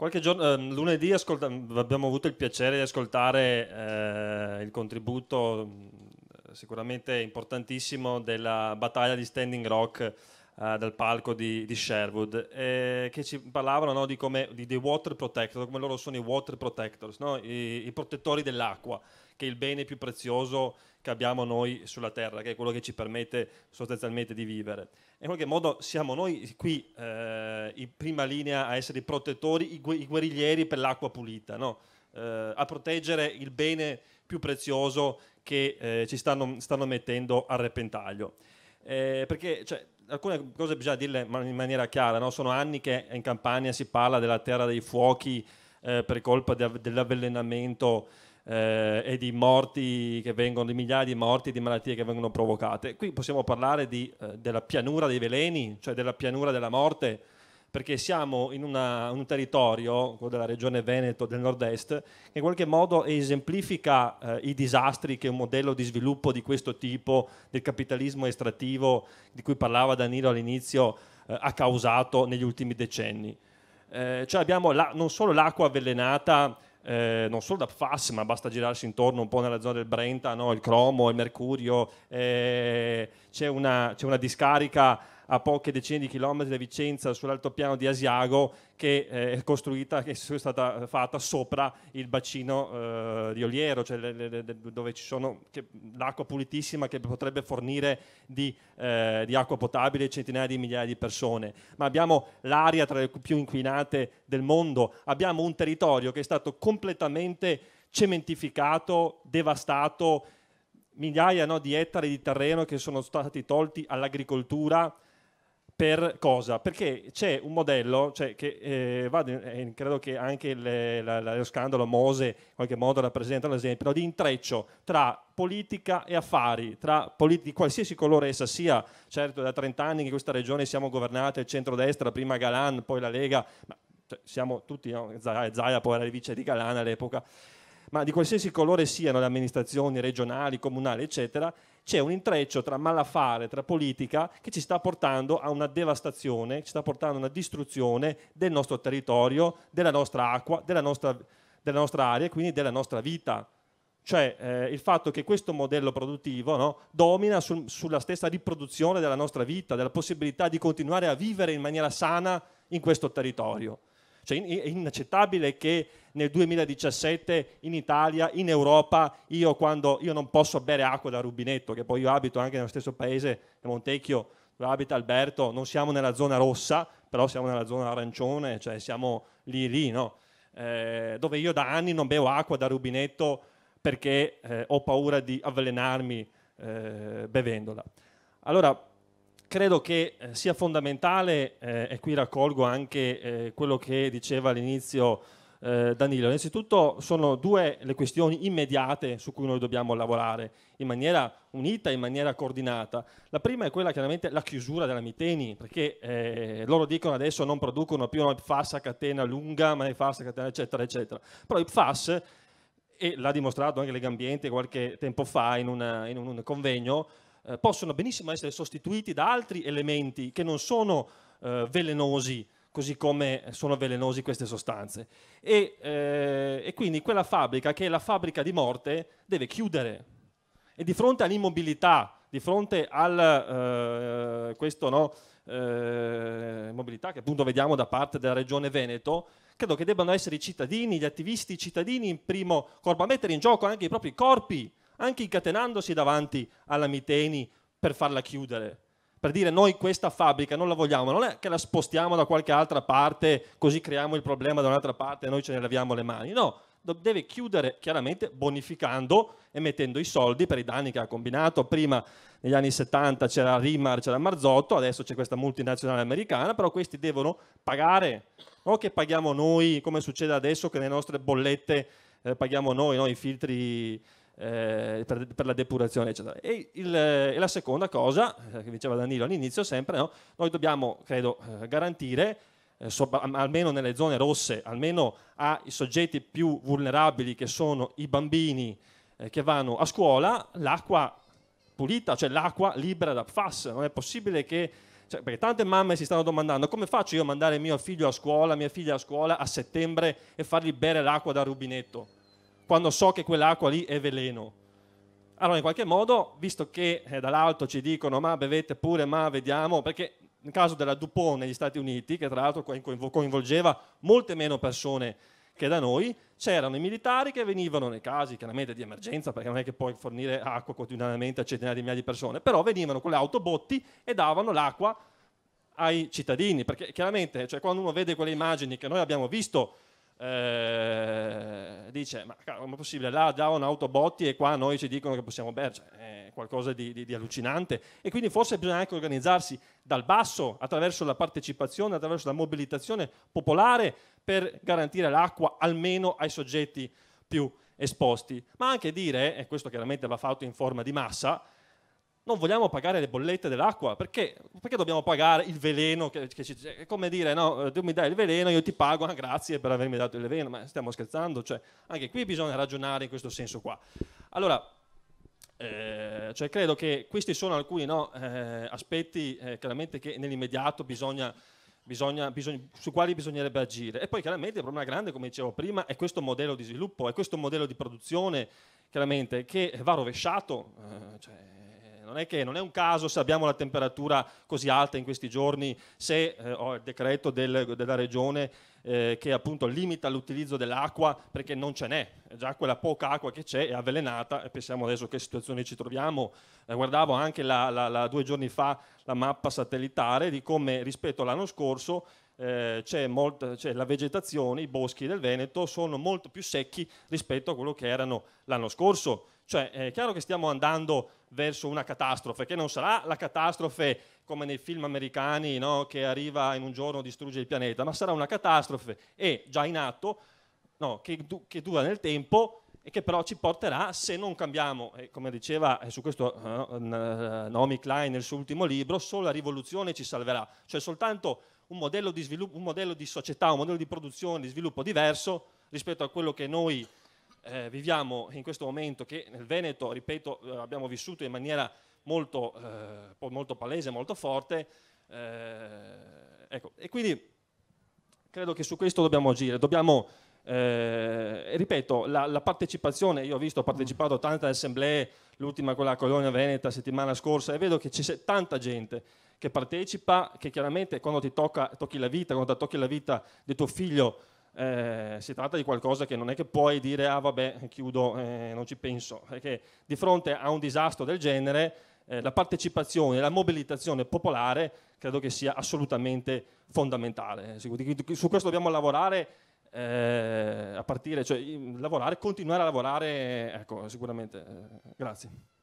Qualche giorno, eh, lunedì ascolta- abbiamo avuto il piacere di ascoltare eh, il contributo sicuramente importantissimo della battaglia di Standing Rock eh, dal palco di, di Sherwood, eh, che ci parlavano no, di come, di, dei water protector, come loro sono i water protectors, no? I, i protettori dell'acqua, che è il bene più prezioso che abbiamo noi sulla Terra, che è quello che ci permette sostanzialmente di vivere. in qualche modo siamo noi qui eh, in prima linea a essere i protettori, i, gu- i guerriglieri per l'acqua pulita, no? eh, a proteggere il bene più prezioso che eh, ci stanno, stanno, mettendo a repentaglio. Eh, perché cioè, alcune cose bisogna dirle in maniera chiara, no? sono anni che in Campania si parla della terra dei fuochi eh, per colpa de- dell'avvelenamento eh, e di morti che vengono, di migliaia di morti e di malattie che vengono provocate. Qui possiamo parlare di, eh, della pianura dei veleni, cioè della pianura della morte, perché siamo in una, un territorio, quello della regione Veneto del nord-est, che in qualche modo esemplifica eh, i disastri che un modello di sviluppo di questo tipo, del capitalismo estrattivo di cui parlava Danilo all'inizio, eh, ha causato negli ultimi decenni. Eh, cioè abbiamo la, non solo l'acqua avvelenata, eh, non solo da FAS, ma basta girarsi intorno un po' nella zona del Brenta, no? il cromo, il mercurio, eh, c'è, una, c'è, una, discarica a poche decine di chilometri da Vicenza sull'altopiano di Asiago che eh, è costruita, che è stata fatta sopra il bacino eh, di Oliero, cioè le, le, le, dove ci sono che, l'acqua pulitissima che potrebbe fornire di, eh, di, acqua potabile centinaia di migliaia di persone. Ma abbiamo l'aria tra le più inquinate del mondo, abbiamo un territorio che è stato completamente cementificato, devastato, migliaia no, di ettari di terreno che sono stati tolti all'agricoltura per cosa? Perché c'è un modello, cioè che eh, vado, eh, credo che anche le, la, la, lo scandalo Mose in qualche modo rappresenta un esempio, no? di intreccio tra politica e affari, tra politica di qualsiasi colore essa sia, certo da 30 anni in questa regione siamo governati, il centrodestra, prima Galan, poi la Lega, ma, cioè, siamo tutti, no? Zaia poi era il vice di Galan all'epoca, ma di qualsiasi colore siano le amministrazioni regionali, comunali, eccetera, c'è un intreccio tra malaffare, tra politica che ci sta portando a una devastazione, ci sta portando a una distruzione del nostro territorio, della nostra acqua, della nostra, della nostra aria e quindi della nostra vita. Cioè eh, il fatto che questo modello produttivo no, domina sul, sulla stessa riproduzione della nostra vita, della possibilità di continuare a vivere in maniera sana in questo territorio. Cioè è inaccettabile che nel 2017 in Italia, in Europa, io quando io non posso bere acqua da rubinetto, che poi io abito anche nello stesso paese, Montecchio, dove abita Alberto, non siamo nella zona rossa, però siamo nella zona arancione, cioè siamo lì lì, no? eh, dove io da anni non bevo acqua da rubinetto perché eh, ho paura di avvelenarmi eh, bevendola. Allora, credo che eh, sia fondamentale, eh, e qui raccolgo anche eh, quello che diceva all'inizio eh, Danilo, innanzitutto sono due le questioni immediate su cui noi dobbiamo lavorare in maniera unita, in maniera coordinata. La prima è quella chiaramente la chiusura della Miteni, perché eh, loro dicono adesso non producono più una FAS a catena lunga, ma FAS a catena eccetera eccetera. Però i FAS, e l'ha dimostrato anche Legambiente qualche tempo fa in, una, in un convegno, eh, possono benissimo essere sostituiti da altri elementi che non sono eh, velenosi, così come sono velenosi queste sostanze. E, eh, e quindi quella fabbrica, che è la fabbrica di morte, deve chiudere. E di fronte all'immobilità, di fronte a eh, questa no, eh, mobilità che appunto vediamo da parte della regione Veneto, credo che debbano essere i cittadini, gli attivisti i cittadini in primo corpo, a mettere in gioco anche i propri corpi anche incatenandosi davanti alla Miteni per farla chiudere. Per dire noi questa fabbrica non la vogliamo, non è che la spostiamo da qualche altra parte così creiamo il problema da un'altra parte e noi ce ne laviamo le mani. No, deve chiudere chiaramente bonificando e mettendo i soldi per i danni che ha combinato. Prima negli anni 70 c'era Rimar, c'era Marzotto, adesso c'è questa multinazionale americana, però questi devono pagare, non che paghiamo noi come succede adesso che le nostre bollette eh, paghiamo noi, no? i filtri eh, per, per, la depurazione, eccetera. E, il, e la seconda cosa, eh, che diceva Danilo all'inizio sempre, no? noi dobbiamo, credo, eh, garantire eh, So, almeno nelle zone rosse, almeno ai soggetti più vulnerabili che sono i bambini eh, che vanno a scuola, l'acqua pulita, cioè l'acqua libera da PFAS. Non è possibile che... Cioè, perché tante mamme si stanno domandando come faccio io a mandare mio figlio a scuola, mia figlia a scuola a settembre e fargli bere l'acqua dal rubinetto quando so che quell'acqua lì è veleno. Allora, in qualche modo, visto che eh, dall'alto ci dicono ma bevete pure, ma vediamo, perché nel caso della Dupont negli Stati Uniti, che tra l'altro coinvolgeva molte meno persone che da noi, c'erano i militari che venivano nei casi chiaramente di emergenza, perché non è che puoi fornire acqua quotidianamente a centinaia di migliaia di persone, però venivano con le autobotti e davano l'acqua ai cittadini, perché chiaramente cioè, quando uno vede quelle immagini che noi abbiamo visto eh, dice ma come è possibile, là davano autobotti e qua noi ci dicono che possiamo bere, cioè, è qualcosa di, di, di allucinante e quindi forse bisogna anche organizzarsi dal basso attraverso la partecipazione, attraverso la mobilitazione popolare per garantire l'acqua almeno ai soggetti più esposti, ma anche dire, e questo chiaramente va fatto in forma di massa, non vogliamo pagare le bollette dell'acqua, perché, perché dobbiamo pagare il veleno? Che, che ci, è come dire, no, eh, tu mi dai il veleno, io ti pago, ah, grazie per avermi dato il veleno, ma stiamo scherzando, cioè, anche qui bisogna ragionare in questo senso qua. Allora, eh, cioè credo che questi sono alcuni no, eh, aspetti eh, chiaramente che nell'immediato bisogna, bisogna, bisogna, su quali bisognerebbe agire. E poi chiaramente il problema grande, come dicevo prima, è questo modello di sviluppo, è questo modello di produzione chiaramente che va rovesciato. Eh, cioè, non è che non è un caso se abbiamo la temperatura così alta in questi giorni, se eh, ho il decreto del, della regione eh, che appunto limita l'utilizzo dell'acqua perché non ce n'è, già quella poca acqua che c'è è avvelenata e pensiamo adesso che situazione ci troviamo. Eh, guardavo anche la, la, la, due giorni fa la mappa satellitare di come rispetto all'anno scorso eh, c'è, molta, c'è la vegetazione, i boschi del Veneto sono molto più secchi rispetto a quello che erano l'anno scorso. Cioè è chiaro che stiamo andando verso una catastrofe, che non sarà la catastrofe come nei film americani no? che arriva in un giorno e distrugge il pianeta, ma sarà una catastrofe e già in atto, no, che, du- che, dura nel tempo e che però ci porterà, se non cambiamo, e come diceva eh, su questo eh, Naomi Klein nel suo ultimo libro, solo la rivoluzione ci salverà, cioè soltanto un modello di, sviluppo, un modello di società, un modello di produzione, di sviluppo diverso rispetto a quello che noi eh, viviamo in questo momento che nel Veneto, ripeto, eh, abbiamo vissuto in maniera molto, eh, molto palese, molto forte. Eh, ecco, e quindi credo che su questo dobbiamo agire, dobbiamo eh, ripeto, la, la, partecipazione, io ho visto, ho partecipato a tante assemblee, l'ultima con la Colonia Veneta settimana scorsa, e vedo che c'è tanta gente che partecipa, che chiaramente quando ti tocca, tocchi la vita, quando ti tocchi la vita di tuo figlio eh, si tratta di qualcosa che non è che puoi dire ah vabbè chiudo, eh, non ci penso, perché di fronte a un disastro del genere eh, la partecipazione, la mobilitazione popolare credo che sia assolutamente fondamentale. Su questo dobbiamo lavorare. Eh, a partire, cioè lavorare, continuare a lavorare, ecco, sicuramente. Eh, grazie.